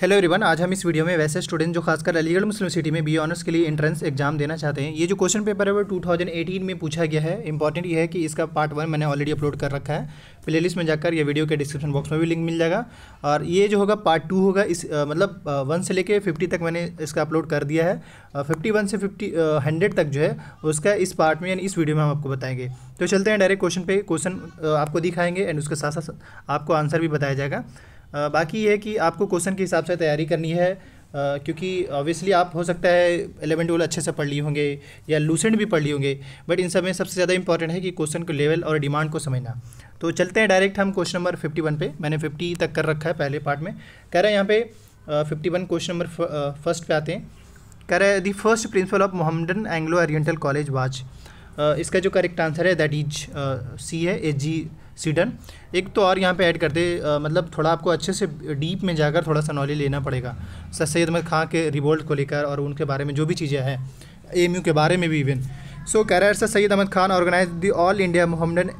hello everyone आज हम इस वीडियो में वैसे स्टूडेंट जो खासकर अलीगढ़ मुस्लिम सिटी में बी ऑनर्स के लिए एंट्रेंस एग्जाम देना चाहते हैं ये जो क्वेश्चन पेपर है वो 2018 में पूछा गया है इंपॉर्टेंट ये है कि इसका पार्ट वन मैंने ऑलरेडी अपलोड कर रखा है प्लेलिस्ट में जाकर यह वीडियो के डिस्क्रिप्शन बॉक्स में भी लिंक मिल जाएगा और ये जो होगा पार्ट टू होगा इस आ, मतलब वन से लेकर फिफ्टी तक मैंने इसका अपलोड कर दिया है फिफ्टी वन से फिफ्टी हंड्रेड तक जो है उसका इस पार्ट में यानी इस वीडियो में हम आपको बताएंगे तो चलते हैं डायरेक्ट क्वेश्चन पे क्वेश्चन आपको दिखाएंगे एंड उसके साथ साथ आपको आंसर भी बताया जाएगा बाकी ये कि आपको क्वेश्चन के हिसाब से तैयारी करनी है क्योंकि ऑब्वियसली आप हो सकता है एलेवन ट्वेल्व अच्छे से पढ़ लिए होंगे या लूसेंट भी पढ़ लिए होंगे बट इन सब में सबसे ज़्यादा इंपॉर्टेंट है कि क्वेश्चन को लेवल और डिमांड को समझना तो चलते हैं डायरेक्ट हम क्वेश्चन नंबर फिफ्टी वन पे मैंने फिफ्टी तक कर रखा है पहले पार्ट में कह रहे हैं यहाँ पे fifty one question number first पे आते हैं कह रहे हैं the first principal of Mohammedan Anglo Oriental college watch इसका जो करेक्ट आंसर है दैट इज सी है एच जी सीडन एक तो और यहाँ पे ऐड करते आ, मतलब थोड़ा आपको अच्छे से डीप में जाकर थोड़ा सा नॉलेज लेना पड़ेगा सर सैद अहमद खां के रिवोल्ट को लेकर और उनके बारे में जो भी चीज़ें हैं एम के बारे में भी इवन सो कह रहा है sir Syed Ahmad Khan organise the all India Mohammedan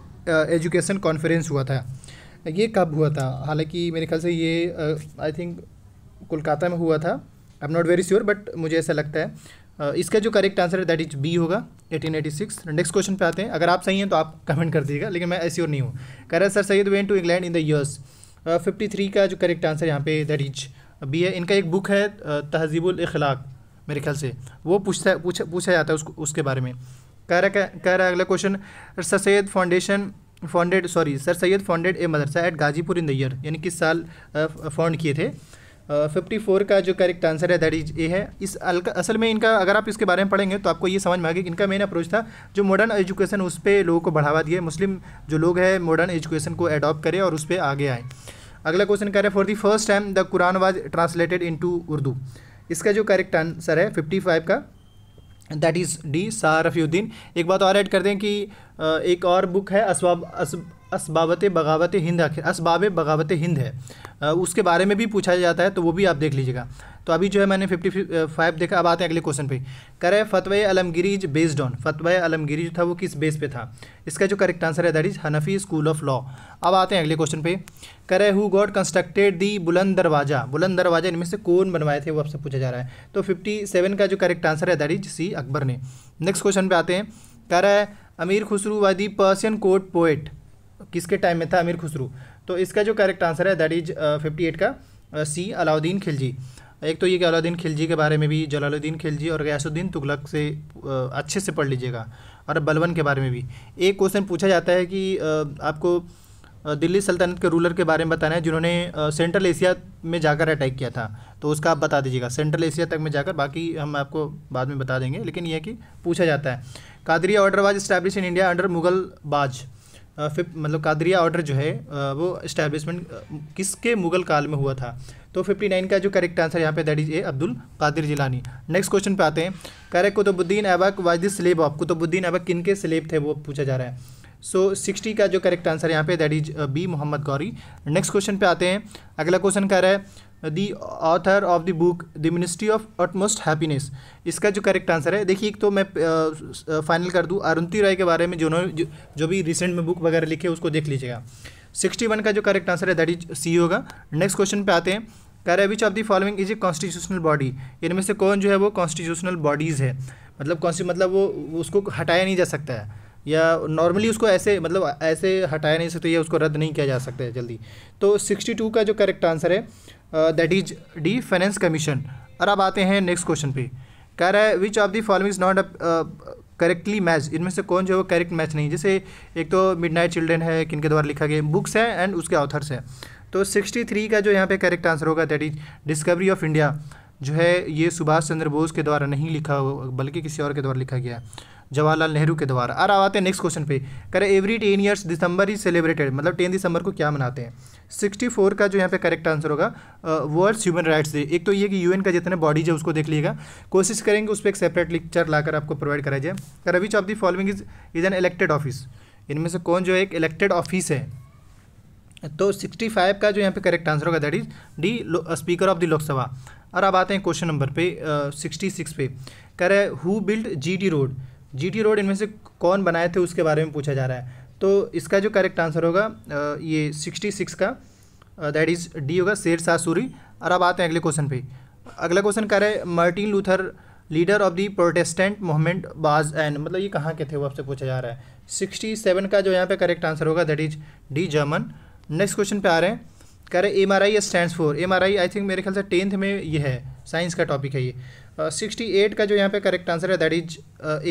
education conference हुआ था ये कब हुआ था हालांकि मेरे ख्याल से ये आई थिंक कोलकाता में हुआ था I am not very sure but मुझे ऐसा लगता है इसका जो करेक्ट आंसर है दैट इज बी होगा 1886 नेक्स्ट क्वेश्चन पे आते हैं अगर आप सही हैं तो आप कमेंट कर दीजिएगा लेकिन मैं ऐसी और नहीं हूँ कह रहा sir Syed went to England in the years 53 का जो करेक्ट आंसर यहाँ पे दैट इज बी है इनका एक बुक है तहजीबुल इखलाक मेरे ख्याल से वो पूछता पूछा पूछा जाता है उसको उसके बारे में कह रहा कह रहा अगला question sir Syed foundation founded sorry sir Syed founded a madrasa at Ghazipur in the year यानी किस साल फाउंड किए थे फिफ्टी फोर का जो करेक्ट आंसर है दैट इज ए है इस असल में इनका अगर आप इसके बारे में पढ़ेंगे तो आपको ये समझ में आगे कि इनका मेन अप्रोच था जो मॉडर्न एजुकेशन उस पर लोगों को बढ़ावा दिए मुस्लिम जो लोग हैं मॉडर्न एजुकेशन को अडॉप्ट करें और उस पर आगे आए अगला क्वेश्चन कह रहे हैं for the first time the Quran was translated into Urdu इसका जो करेक्ट आंसर है फिफ्टी फाइव का दैट इज़ डी सारफीउद्दीन एक बात और ऐड कर दें कि एक और बुक है असबाब असबाबत बगावत हिंद आखिर असबाब बगावत हिंद है उसके बारे में भी पूछा जाता है तो वो भी आप देख लीजिएगा तो अभी जो है मैंने फिफ्टी फाइव देखा अब आते हैं अगले क्वेश्चन पे करे Fatawa Alamgiri is based on Fatawa Alamgiri जो था वो किस बेस पे था इसका जो करेक्ट आंसर है that is Hanafi school of law अब आते हैं अगले क्वेश्चन पे करे हु गॉड कंस्ट्रक्टेड दी बुलंद दरवाज़ा बुलंद दरवाज़ा इनमें से कौन बनवाए थे वो आपसे पूछा जा रहा है तो फिफ्टी सेवन का जो करेक्ट आंसर है दैट इज सी अकबर ने नेक्स्ट क्वेश्चन पे आते हैं करे Amir Khusro was the Persian court poet किसके टाइम में था अमीर खुसरू तो इसका जो करेक्ट आंसर है दैट इज फिफ्टी एट का सी uh, अलाउद्दीन खिलजी एक तो ये कि अलाउद्दीन खिलजी के बारे में भी जलालुद्दीन खिलजी और गयासुद्दीन तुगलक से uh, अच्छे से पढ़ लीजिएगा और बलवन के बारे में भी एक क्वेश्चन पूछा जाता है कि uh, आपको दिल्ली सल्तनत के रूलर के बारे में बताना है जिन्होंने सेंट्रल एशिया में जाकर अटैक किया था तो उसका आप बता दीजिएगा सेंट्रल एशिया तक में जाकर बाकी हम आपको बाद में बता देंगे लेकिन यह कि पूछा जाता है Qadri order was establish in India under Mughal बाज फिफ मतलब कादरिया ऑर्डर जो है वो इस्टेब्लिशमेंट किसके मुगल काल में हुआ था तो 59 का जो करेक्ट आंसर यहाँ पे that is A Abdul Qadir Jilani next question पे आते हैं correct Qutubuddin Aibak was this slave of Qutubuddin Aibak किन के स्लेब थे वो पूछा जा रहा है सो so, 60 का जो करेक्ट आंसर यहाँ पे that is B Mohammad Ghori next question पे आते हैं अगला क्वेश्चन कह रहा है the author of the book the ministry of utmost happiness इसका जो करेक्ट आंसर है देखिए एक तो मैं फाइनल कर दूँ अरुंती राय के बारे में जो जो, जो भी रिसेंट में बुक वगैरह लिखे उसको देख लीजिएगा सिक्सटी वन का जो करेक्ट आंसर है दैट इज सी होगा नेक्स्ट क्वेश्चन पे आते हैं कह रहे which of the following is a constitutional body इनमें से कौन जो है वो कॉन्स्टिट्यूशनल बॉडीज़ है मतलब कौन मतलब वो उसको हटाया नहीं जा सकता है या नॉर्मली उसको ऐसे मतलब ऐसे हटाया नहीं सकते या उसको रद्द नहीं किया जा सकता है जल्दी तो सिक्सटी टू का जो करेक्ट आंसर है that is D finance commission और अब आते हैं नेक्स्ट क्वेश्चन पे कह रहा है which of the following is not correctly match इनमें से कौन जो है वो करेक्ट मैच नहीं जैसे एक तो मिड नाइट चिल्ड्रेन है किनके द्वारा लिखा गया बुक्स है एंड उसके ऑथर्स हैं तो 63 का जो यहाँ पे करेक्ट आंसर होगा that is discovery of India जो है ये सुभाष चंद्र बोस के द्वारा नहीं लिखा हो बल्कि किसी और के द्वारा लिखा गया है जवाहरलाल नेहरू के द्वारा और अब आते हैं नेक्स्ट क्वेश्चन पे करें every ten years December is celebrated मतलब टेन दिसंबर को क्या मनाते हैं सिक्सटी फोर का जो यहाँ पे करेक्ट आंसर होगा वर्ल्ड ह्यूमन राइट्स डे एक तो ये कि यूएन का जितने बॉडीज है उसको देख लीजिएगा कोशिश करेंगे उस पर एक सेपरेट लेक्चर लाकर आपको प्रोवाइड कराया जाए कर अभी of the following is is an elected office इनमें से कौन जो है एक इलेक्टेड ऑफिस है तो 65 का जो यहाँ पे करेक्ट आंसर होगा that is D speaker of the Lok Sabha और अब आते हैं क्वेश्चन नंबर पे सिक्सटी uh, सिक्स पे कह रहे who build G T road GT road इनमें से कौन बनाए थे उसके बारे में पूछा जा रहा है तो इसका जो करेक्ट आंसर होगा ये सिक्सटी सिक्स का दैट इज़ डी होगा शेर शाह सूरी और अब आते हैं अगले क्वेश्चन पे अगला क्वेश्चन कह रहे हैं Martin Luther leader of the Protestant movement was an मतलब ये कहाँ के थे वो आपसे पूछा जा रहा है सिक्सटी सेवन का जो यहाँ पे करेक्ट आंसर होगा that is D German next question पे आ रहे हैं कह रहे M R I stand for M R I I think मेरे ख्याल से टेंथ में ये है साइंस का टॉपिक है ये सिक्सटी uh, एट का जो यहाँ पे करेक्ट आंसर है that is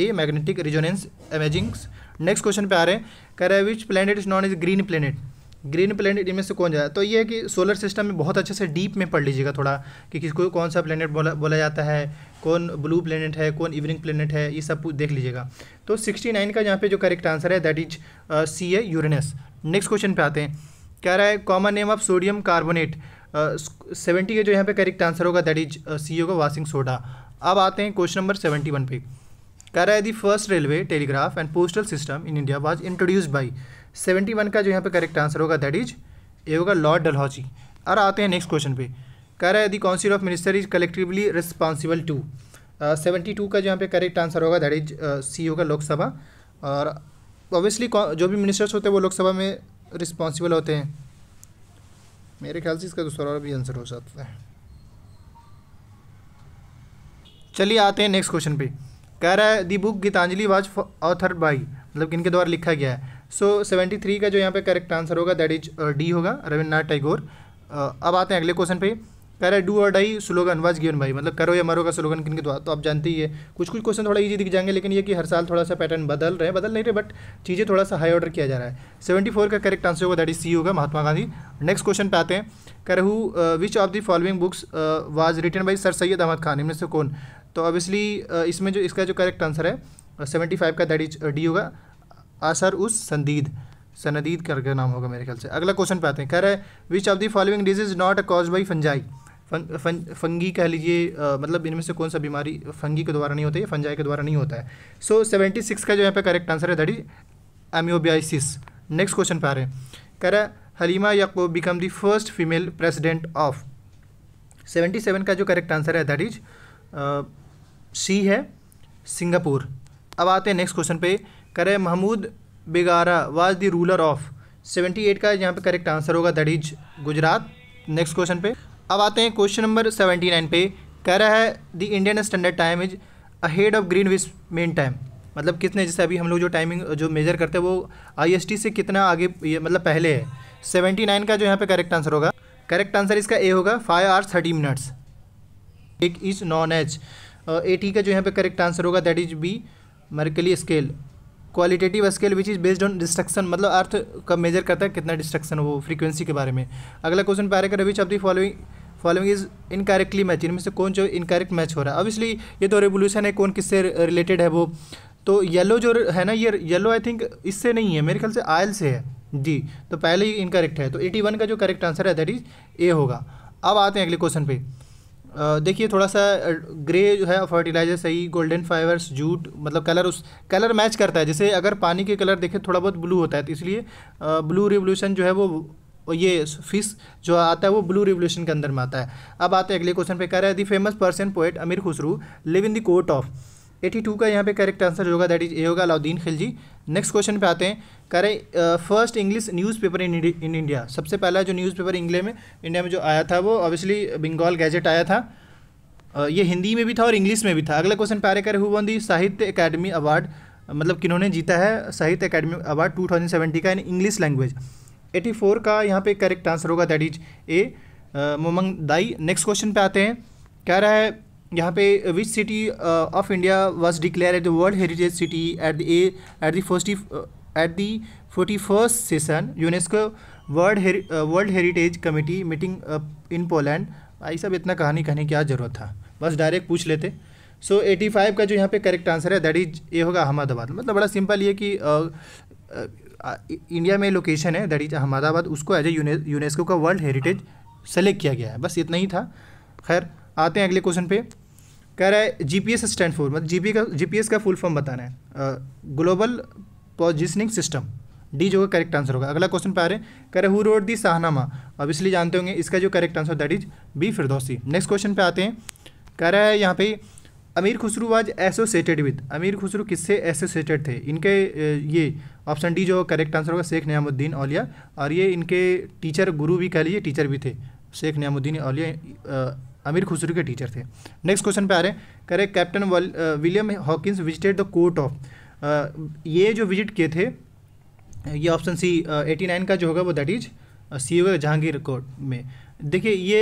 a magnetic resonance imagings next question पे आ रहे हैं कह रहे हैं which planet is known is green planet green planet इनमें से कौन जाए तो ये है कि सोलर सिस्टम में बहुत अच्छे से डीप में पढ़ लीजिएगा थोड़ा कि किसको कौन सा प्लेनेट बोला बोला जाता है कौन ब्लू प्लेनेट है कौन इवनिंग प्लेनेट है ये सब देख लीजिएगा तो 69 का यहाँ पे जो करेक्ट आंसर है that is C A Uranus next question पे आते हैं कह रहा है common name of sodium carbonate seventy का जो यहाँ पे करेक्ट आंसर होगा दैट इज सी होगा वाशिंग सोडा अब आते हैं क्वेश्चन नंबर सेवेंटी वन पे कह रहा है the first railway telegraph and postal system in India was introduced by seventy one का जो यहाँ पे करेक्ट आंसर होगा दैट इज ए होगा लॉर्ड डलहौजी और आते हैं नेक्स्ट क्वेश्चन पे कह रहा है the council of minister is collectively responsible to seventy two का जो यहाँ पे करेक्ट आंसर होगा दैट इज सी होगा लोकसभा और ऑब्वियसली जो भी मिनिस्टर्स होते हैं वो लोकसभा में रिस्पॉन्सिबल होते हैं मेरे ख्याल से इसका दूसरा भी आंसर हो सकता है चलिए आते हैं नेक्स्ट क्वेश्चन पे कह रहा है the book Gitanjali was author by मतलब किनके द्वारा लिखा गया है सो सेवेंटी थ्री का जो यहाँ पे करेक्ट आंसर होगा दैट इज डी होगा रविन्द्रनाथ टैगोर uh, अब आते हैं अगले क्वेश्चन पे पहले डू और डाई स्लोगन वाज गिवन भाई मतलब करो या मरो का स्लोगन किन के तो, तो आप जानते ही है कुछ कुछ क्वेश्चन थोड़ा इजी दिख जाएंगे लेकिन ये कि हर साल थोड़ा सा पैटर्न बदल रहे हैं बदल नहीं रहे बट चीज़ें थोड़ा सा हाई ऑर्डर किया जा रहा है सेवेंटी फोर का करेक्ट आंसर होगा दैट इज सी होगा महात्मा गांधी नेक्स्ट क्वेश्चन पे आते हैं कर who which of the following books was written by sir Syed Ahmad Khan इनमें से कौन तो ऑब्वियसली uh, इसमें जो इसका जो करेक्ट आंसर है सेवेंटी uh, फाइव का दैट इज डी होगा आसर उस संदीद सनदीद करके नाम होगा मेरे ख्याल से अगला क्वेश्चन पे आते हैं कह रहे which of the following disease is not a cause by fungi फं, फं, फंगी कह लीजिए मतलब इनमें से कौन सा बीमारी फंगी के द्वारा नहीं होता है फंजाई के द्वारा नहीं होता है सो सेवेंटी सिक्स का जो यहाँ पे करेक्ट आंसर है that is amoebiasis next question पे आ रहे हैं कह रहा है Halimah Yacob become the first female president of seventy seven का जो करेक्ट आंसर है दैट इज सी है सिंगापुर अब आते हैं नेक्स्ट क्वेश्चन पे कह रहे Mahmud Begada was the ruler of seventy eight का यहाँ पे करेक्ट आंसर होगा that is Gujarat next question पे अब आते हैं क्वेश्चन नंबर सेवेंटी नाइन पे कह रहा है the Indian standard time is ahead of Greenwich mean time मतलब कितने जैसे अभी हम लोग जो टाइमिंग जो मेजर करते हैं वो आईएसटी से कितना आगे मतलब पहले है सेवेंटी नाइन का जो यहाँ पे करेक्ट आंसर होगा करेक्ट आंसर इसका ए होगा फाइव आर थर्टी मिनट्स एक इज नॉन एच एटी का जो यहाँ पे करेक्ट आंसर होगा that is B Mercalli scale qualitative scale which is based on destruction मतलब अर्थ का मेजर करता है कितना डिस्ट्रक्शन वो फ्रीक्वेंसी के बारे में अगला क्वेश्चन पैर कर which of the following following is incorrectly match इनमें से कौन जो इनकरेक्ट मैच हो रहा है ऑब्वियसली ये तो रेवोल्यूशन है कौन किससे रिलेटेड है वो तो येलो जो है ना ये येलो आई थिंक इससे नहीं है मेरे ख्याल से आयल से है जी तो पहले ही इनकरेक्ट है तो एटी वन का जो करेक्ट आंसर है दैट इज ए होगा अब आते हैं अगले क्वेश्चन पे देखिए थोड़ा सा ग्रे जो है फर्टिलाइजर सही गोल्डन फाइबर्स जूट मतलब कलर उस कलर मैच करता है जैसे अगर पानी के कलर देखें थोड़ा बहुत ब्लू होता है तो इसलिए ब्लू रिवोल्यूशन जो है वो और ये फिस जो आता है वो ब्लू रिवोल्यूशन के अंदर में आता है अब आते हैं अगले क्वेश्चन पे कह रहा है दी famous person poet Amir Khusro live in the court of eighty two का यहाँ पे करेक्ट आंसर होगा दैट इज ए होगा अलाउद्दीन खिलजी नेक्स्ट क्वेश्चन पे आते हैं करे first English newspaper in in India सबसे पहला जो न्यूज़पेपर इंग्लैंड में इंडिया में जो आया था वो ऑब्वियसली बंगाल गैजेट आया था uh, ये हिंदी में भी था और इंग्लिश में भी था अगला क्वेश्चन पे आ रहे हुआ दी साहित्य अकेडमी अवार्ड मतलब किन्होंने जीता है साहित्य अकेडमी अवार्ड टू का in English language eighty four का यहाँ पे करेक्ट आंसर होगा that is A Mamang Dai next question पे आते हैं कह रहा है यहाँ पे which city of India was declare at the world heritage city at the at the first at the forty first session UNESCO world world heritage committee meeting in Poland आई सब इतना कहानी कहने की क्या जरूरत था बस डायरेक्ट पूछ लेते सो एटी फाइव का जो यहाँ पे करेक्ट आंसर है दैट इज ये होगा अहमदाबाद मतलब बड़ा सिंपल ये कि इंडिया में लोकेशन है दैट इज अहमदाबाद उसको एज ए यूनेस्को का वर्ल्ड हेरिटेज सेलेक्ट किया गया है बस इतना ही था खैर आते हैं अगले क्वेश्चन पे कह रहा है G P S stand for मतलब जी का जी का फुल फॉर्म बताना है ग्लोबल पोजिशनिंग सिस्टम डी जो करेक्ट आंसर होगा अगला क्वेश्चन पे आ रहे हैं कह रहे हु रोड दी साहनामा अब इसलिए जानते होंगे इसका जो correct answer that is B Firdausi next question पे आते हैं कह रहा है यहाँ पे अमीर खुसरू वाज एसोसिएटेड विद अमीर खुसरू किससे एसोसिएटेड थे इनके ये ऑप्शन डी जो करेक्ट आंसर होगा शेख नियामुद्दीन औलिया और ये इनके टीचर गुरु भी कह लीजिए टीचर भी थे शेख नियामुद्दीन औलिया अमीर खुसरू के टीचर थे नेक्स्ट क्वेश्चन पे आ रहे हैं correct captain William Hawkins visited the court of ये जो विजिट किए थे ये ऑप्शन सी एटी नाइन का जो होगा वो that is C Jahangir court में देखिए ये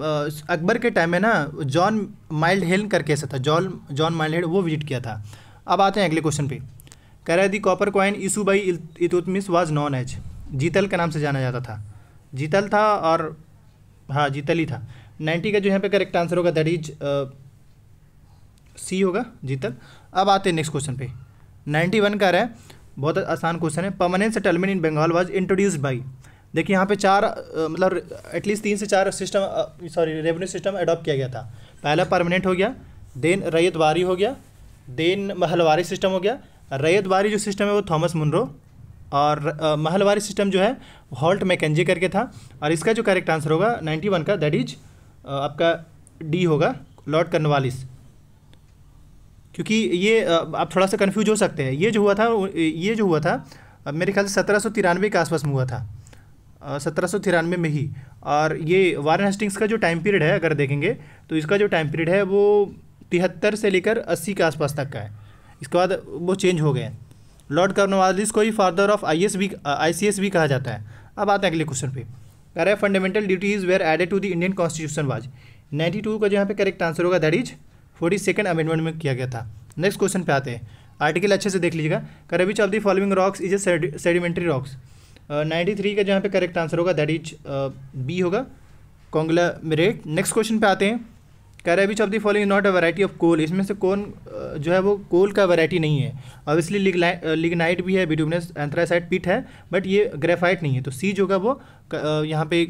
अकबर के टाइम में ना जॉन माइल्ड हेल करके ऐसा था जॉन जॉन माइल्ड हेल वो विजिट किया था अब आते हैं अगले क्वेश्चन पे कह रहे the copper coin issue by Iltutmish was known as jital के नाम से जाना जाता था जीतल था और हाँ जीतल ही था नाइन्टी का जो यहाँ पे करेक्ट आंसर होगा दैट इज सी होगा जीतल अब आते हैं नेक्स्ट क्वेश्चन पे नाइन्टी वन का रहा है बहुत आसान क्वेश्चन है permanent settlement in Bengal was introduced by देखिए यहाँ पे चार मतलब एटलीस्ट तीन से चार system sorry revenue system adopt किया गया था पहला परमानेंट हो गया देन रैयत वारी हो गया देन महलवारी सिस्टम हो गया रैयत वारी जो सिस्टम है वो थॉमस मुनरो और महलवारी सिस्टम जो है हॉल्ट मैकेजी करके था और इसका जो करेक्ट आंसर होगा नाइन्टी वन का दैट इज आपका डी होगा लॉर्ड कर्नवालिस क्योंकि ये आप थोड़ा सा कन्फ्यूज हो सकते हैं ये जो हुआ था ये जो हुआ था मेरे ख्याल से सत्रह सौ तिरानवे के आसपास में हुआ था सत्रह में ही और ये वारन हेस्टिंग्स का जो टाइम पीरियड है अगर देखेंगे तो इसका जो टाइम पीरियड है वो तिहत्तर से लेकर अस्सी के आसपास तक का है इसके बाद वो चेंज हो गए हैं लॉर्ड कर्नवालिस को ही फादर ऑफ आई एस भी आई सी एस भी कहा जाता है अब आते हैं अगले क्वेश्चन पे कह रहे हैं fundamental duties were added to the Indian constitution was 92 का जो यहाँ पे करेक्ट आंसर होगा that is forty second amendment में किया गया था नेक्स्ट क्वेश्चन पे आते हैं आर्टिकल अच्छे से देख लीजिएगा कह which of the following rocks is a sedimentary rocks ninety uh, three का जहाँ पे करेक्ट आंसर होगा दैट इज बी होगा कॉन्गला मेरेट नेक्स्ट क्वेश्चन पे आते हैं कह रहा which of the following not a variety of coal इसमें से कौन uh, जो है वो कोल का वैरायटी नहीं है ऑब्वियसली लिगनाइट uh, भी है बिटुमिनस एंथ्रासाइट पिट है बट ये ग्रेफाइट नहीं है तो सी जो होगा वो यहाँ पे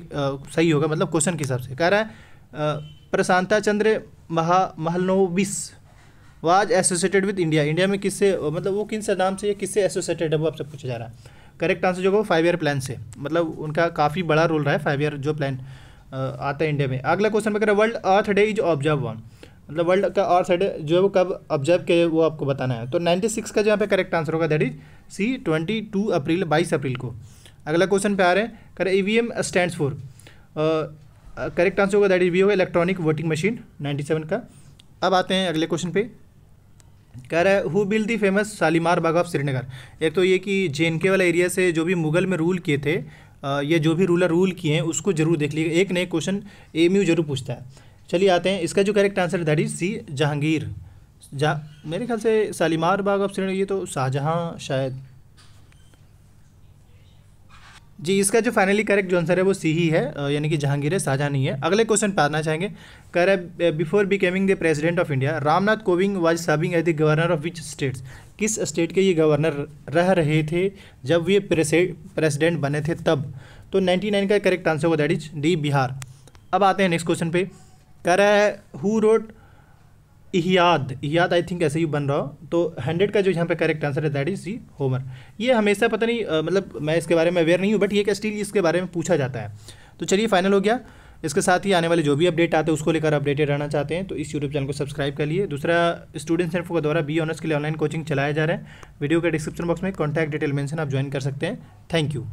सही होगा मतलब क्वेश्चन के हिसाब से कह रहा है Prasanta Chandra Maha Mahalanobis was associated with India India में किससे मतलब वो किन से नाम से या किससे एसोसिएटेड है वो आपसे पूछा जा रहा है करेक्ट आंसर जो होगा फाइव ईयर प्लान से मतलब उनका काफ़ी बड़ा रोल रहा है फाइव ईयर जो प्लान आता है इंडिया में अगला क्वेश्चन में करें world earth day is observe on मतलब वर्ल्ड का अर्थ डे जो है वो कब ऑब्जर्व के वो आपको बताना है तो नाइन्टी सिक्स का जो यहाँ पे करेक्ट आंसर होगा that is C twenty two April बाईस अप्रैल को अगला क्वेश्चन पे आ रहे हैं करें E V M stand for correct answer होगा दैट इज वी होगा electronic voting machine ninety seven का अब आते हैं अगले क्वेश्चन पे कह रहा है who build the famous Shalimar Bagh of Srinagar एक तो ये कि जे वाला एरिया से जो भी मुगल में रूल किए थे या जो भी रूलर रूल किए हैं उसको जरूर देख लीजिए एक नए क्वेश्चन एम जरूर पूछता है चलिए आते हैं इसका जो correct answer that is C Jahangir जहाँ मेरे ख्याल से शालीमार बाग ऑफ श्रीनगर ये तो शाहजहाँ शायद जी इसका जो फाइनली करेक्ट जो आंसर है वो सी ही है यानी कि जहांगीर है साझा नहीं है अगले क्वेश्चन पे आना चाहेंगे कर before becoming the president of India Ram Nath Kovind was serving as the governor of which states किस स्टेट के ये गवर्नर रह रहे थे जब ये प्रेसिडेंट बने थे तब तो नाइन का करेक्ट आंसर होगा दैट इज डी बिहार अब आते हैं नेक्स्ट क्वेश्चन पे कर है who wrote Iliad Iliad I think ऐसे ही बन रहा हो तो हंड्रेड का जो यहाँ पे करेक्ट आंसर है दैट इज सी होमर ये हमेशा पता नहीं आ, मतलब मैं इसके बारे में अवेयर नहीं हूँ बट ये क्या स्टील इसके बारे में पूछा जाता है तो चलिए फाइनल हो गया इसके साथ ही आने वाले जो भी अपडेट आते हैं उसको लेकर अपडेटेड रहना चाहते हैं तो इस यूट्यूब चैनल को सब्सक्राइब करिए दूसरा स्टूडेंट्स इन्फो के द्वारा बी ऑनर्स के लिए ऑनलाइन कोचिंग चलाया जा रहा है वीडियो के डिस्क्रिप्शन बॉक्स में कॉन्टैक्ट डिटेल मेंशन आप ज्वाइन कर सकते हैं थैंक यू